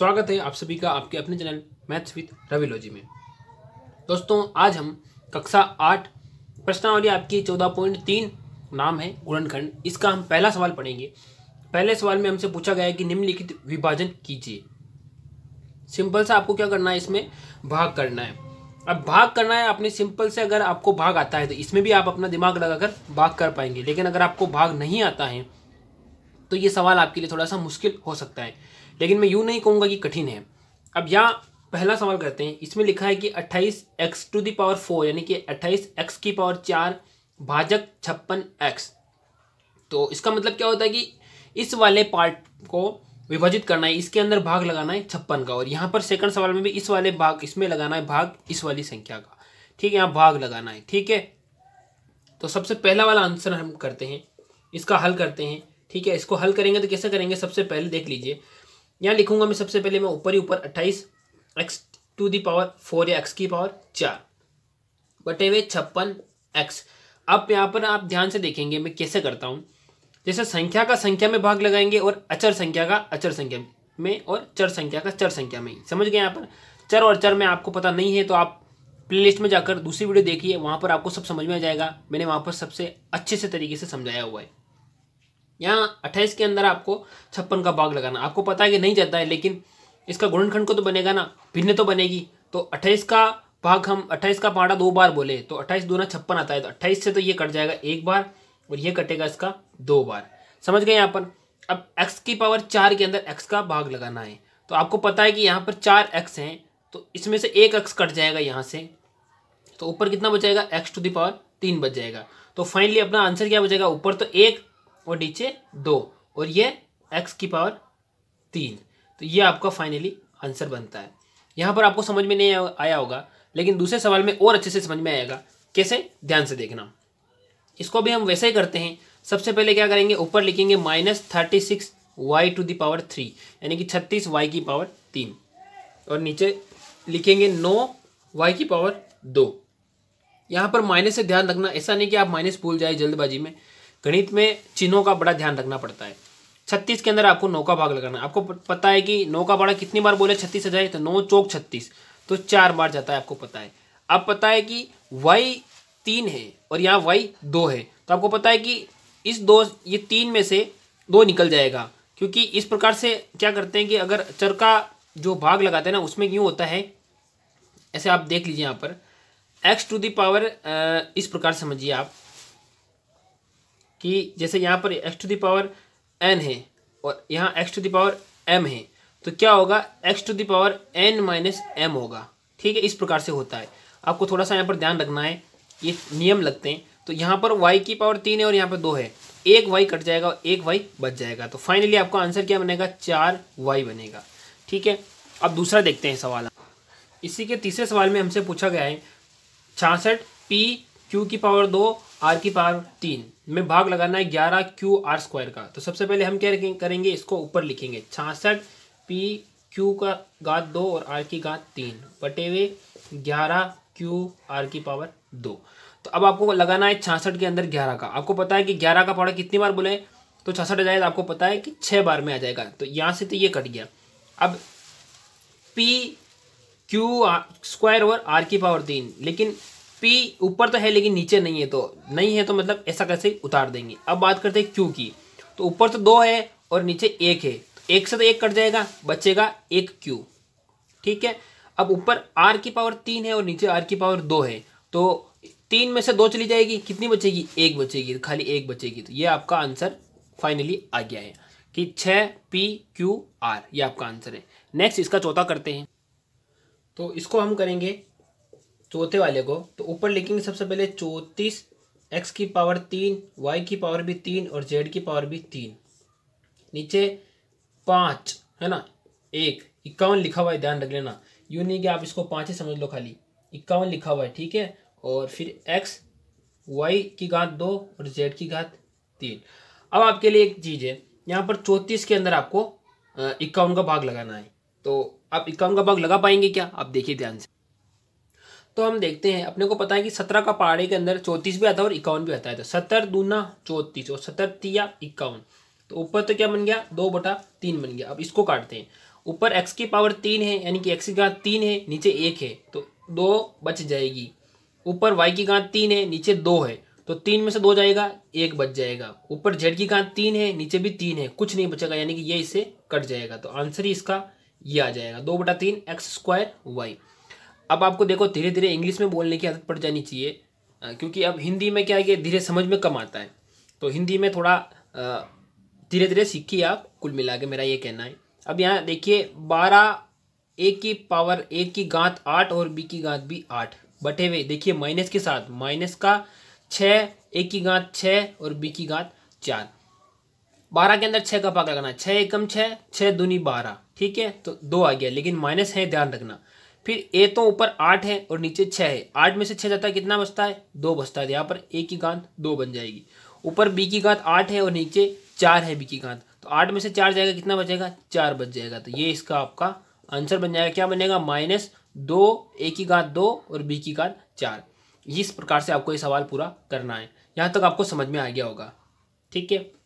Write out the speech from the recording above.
स्वागत है आप सभी का आपके अपने चैनल मैथ्स विद रविलोजी में दोस्तों आज हम कक्षा आठ प्रश्नावली आपकी चौदह पॉइंट तीन नाम है गुणनखंड इसका हम पहला सवाल पढ़ेंगे पहले सवाल में हमसे पूछा गया है कि निम्नलिखित विभाजन कीजिए सिंपल से आपको क्या करना है इसमें भाग करना है अब भाग करना है अपने सिंपल से अगर आपको भाग आता है तो इसमें भी आप अपना दिमाग लगाकर भाग कर पाएंगे लेकिन अगर आपको भाग नहीं आता है तो ये सवाल आपके लिए थोड़ा सा मुश्किल हो सकता है लेकिन मैं यूँ नहीं कहूँगा कि कठिन है अब यहाँ पहला सवाल करते हैं इसमें लिखा है कि अट्ठाईस एक्स टू दावर फोर यानी कि अट्ठाईस एक्स की पावर चार भाजक छप्पन एक्स तो इसका मतलब क्या होता है कि इस वाले पार्ट को विभाजित करना है इसके अंदर भाग लगाना है छप्पन का और यहाँ पर सेकंड सवाल में भी इस वाले भाग इसमें लगाना है भाग इस वाली संख्या का ठीक है यहाँ भाग लगाना है ठीक है तो सबसे पहला वाला आंसर हम करते हैं इसका हल करते हैं ठीक है इसको हल करेंगे तो कैसे करेंगे सबसे पहले देख लीजिए यहाँ लिखूंगा मैं सबसे पहले मैं ऊपर ही ऊपर अट्ठाईस x to the power four या एक्स की पावर चार बटे हुए छप्पन एक्स अब यहाँ पर आप ध्यान से देखेंगे मैं कैसे करता हूँ जैसे संख्या का संख्या में भाग लगाएंगे और अचर संख्या का अचर संख्या में और चर संख्या का चर संख्या में समझ गए यहाँ पर चर और चर में आपको पता नहीं है तो आप प्लेलिस्ट में जाकर दूसरी वीडियो देखिए वहाँ पर आपको सब समझ में आ जाएगा मैंने वहाँ पर सबसे अच्छे से तरीके से समझाया हुआ है यहाँ अट्ठाईस के अंदर आपको छप्पन का भाग लगाना आपको पता है कि नहीं जाता है लेकिन इसका गुणनखंड को तो बनेगा ना भिन्न तो बनेगी तो अट्ठाईस का भाग हम अट्ठाईस का पाटा दो बार बोले तो अट्ठाईस दो ना छप्पन आता है तो अट्ठाईस से तो ये कट जाएगा एक बार और ये कटेगा इसका दो बार समझ गए यहाँ पर अब एक्स की पावर चार के अंदर एक्स का भाग लगाना है तो आपको पता है कि यहाँ पर चार एक्स हैं तो इसमें से एक एक्स कट जाएगा यहाँ से तो ऊपर कितना बच जाएगा एक्स टू दावर तीन बच जाएगा तो फाइनली अपना आंसर क्या बचेगा ऊपर तो एक और नीचे दो और ये एक्स की पावर तीन तो ये आपका फाइनली आंसर बनता है यहाँ पर आपको समझ में नहीं आया होगा लेकिन दूसरे सवाल में और अच्छे से समझ में आएगा कैसे ध्यान से देखना इसको भी हम वैसे ही करते हैं सबसे पहले क्या करेंगे ऊपर लिखेंगे minus thirty six y to the power three यानी कि छत्तीस वाई की पावर तीन और नीचे लिखेंगे नो वाई की पावर दो यहाँ पर माइनस से ध्यान रखना ऐसा नहीं कि आप माइनस भूल जाए जल्दबाजी में गणित में चिन्हों का बड़ा ध्यान रखना पड़ता है छत्तीस के अंदर आपको नौ का भाग लगाना आपको पता है कि नौ का बड़ा कितनी बार बोले छत्तीस हजार जाए तो नौ चौक छत्तीस तो चार बार जाता है आपको पता है अब पता है कि वाई तीन है और यहाँ वाई दो है तो आपको पता है कि इस दो ये तीन में से दो निकल जाएगा क्योंकि इस प्रकार से क्या करते हैं कि अगर चर का जो भाग लगाते हैं ना उसमें क्यों होता है ऐसे आप देख लीजिए यहाँ पर एक्स टू दावर इस प्रकार समझिए आप कि जैसे यहाँ पर एक्स टू दावर एन है और यहाँ एक्स टू दावर एम है तो क्या होगा x to the power n minus m होगा ठीक है इस प्रकार से होता है आपको थोड़ा सा यहाँ पर ध्यान रखना है ये नियम लगते हैं तो यहाँ पर वाई की पावर तीन है और यहाँ पर दो है एक वाई कट जाएगा और एक वाई बच जाएगा तो फाइनली आपका आंसर क्या बनेगा चार वाई बनेगा ठीक है अब दूसरा देखते हैं सवाल इसी के तीसरे सवाल में हमसे पूछा गया है छियासठ पी क्यू की पावर दो आर की पावर तीन में भाग लगाना है ग्यारह क्यू आर स्क्वायर का तो सबसे पहले हम क्या करेंगे इसको ऊपर लिखेंगे छासठ पी क्यू का घात दो और आर की घात तीन बटे हुए ग्यारह क्यू आर की पावर दो तो अब आपको लगाना है छासठ के अंदर ग्यारह का आपको पता है कि ग्यारह का पावर कितनी बार बोले तो छासठ आ जाएगा आपको पता है कि छः बार में आ जाएगा तो यहाँ से तो ये कट गया अब पी क्यू स्क्वायर और आर की पावर तीन लेकिन पी ऊपर तो है लेकिन नीचे नहीं है तो नहीं है तो मतलब ऐसा कैसे उतार देंगे अब बात करते हैं क्यू की तो ऊपर तो दो है और नीचे एक है तो एक से तो एक कट जाएगा बचेगा एक क्यू ठीक है अब ऊपर आर की पावर तीन है और नीचे आर की पावर दो है तो तीन में से दो चली जाएगी कितनी बचेगी एक बचेगी तो खाली एक बचेगी तो ये आपका आंसर फाइनली आ गया है कि छः पी क्यू आर ये आपका आंसर है नेक्स्ट इसका चौथा करते हैं तो इसको हम करेंगे चौथे वाले को तो ऊपर लिखेंगे सबसे पहले चौंतीस एक्स की पावर तीन वाई की पावर भी तीन और जेड की पावर भी तीन नीचे पाँच है ना एक इक्यावन लिखा हुआ है ध्यान रख लेना यूँ नहीं कि आप इसको पाँच ही समझ लो खाली इक्यावन लिखा हुआ है ठीक है और फिर एक्स वाई की घात दो और जेड की घात तीन अब आपके लिए एक चीज़ है यहाँ पर चौंतीस के अंदर आपको इक्यावन का भाग लगाना है तो आप इक्यावन का भाग लगा पाएंगे क्या आप देखिए ध्यान से तो हम देखते हैं अपने को पता है कि सत्रह का पहाड़े के अंदर चौंतीस भी आता है और इक्यावन भी आता है तो सत्तर दूना चौंतीस और सत्तर तिया इक्यावन तो ऊपर तो क्या बन गया दो बटा तीन बन गया अब इसको काटते हैं ऊपर एक्स की पावर तीन है यानी कि एक्स की घात तीन है नीचे एक है तो दो बच जाएगी ऊपर वाई की घात तीन है नीचे दो है तो तीन में से दो जाएगा एक बच जाएगा ऊपर जेड की घात तीन है नीचे भी तीन है कुछ नहीं बचेगा यानी कि ये इसे कट जाएगा तो आंसर ही इसका ये आ जाएगा दो बटा तीन एक्स स्क्वायर वाई अब आपको देखो धीरे धीरे इंग्लिश में बोलने की आदत पड़ जानी चाहिए क्योंकि अब हिंदी में क्या है कि धीरे समझ में कम आता है तो हिंदी में थोड़ा धीरे धीरे सीखिए आप कुल मिला के मेरा ये कहना है अब यहाँ देखिए बारह ए की पावर एक की गांत आठ और बी की गांत भी आठ बटे हुए देखिए माइनस के साथ माइनस का छः ए की गांत छः और बी की गांत चार बारह के अंदर छः का पाक लगाना छः एकम छः छः दूनी बारह ठीक है तो दो आ गया लेकिन माइनस है ध्यान रखना फिर ए तो ऊपर आठ है और नीचे छः है आठ में से छः जाता है कितना बचता है दो बचता है यहाँ पर ए की गांध दो बन जाएगी ऊपर बी की घात आठ है और नीचे चार है बी की गांध तो आठ में से चार जाएगा कितना बचेगा चार बच जाएगा तो ये इसका आपका आंसर बन जाएगा क्या बनेगा माइनस दो ए की घात दो और बी की घात चार इस प्रकार से आपको ये सवाल पूरा करना है यहाँ तक आपको समझ में आ गया होगा ठीक है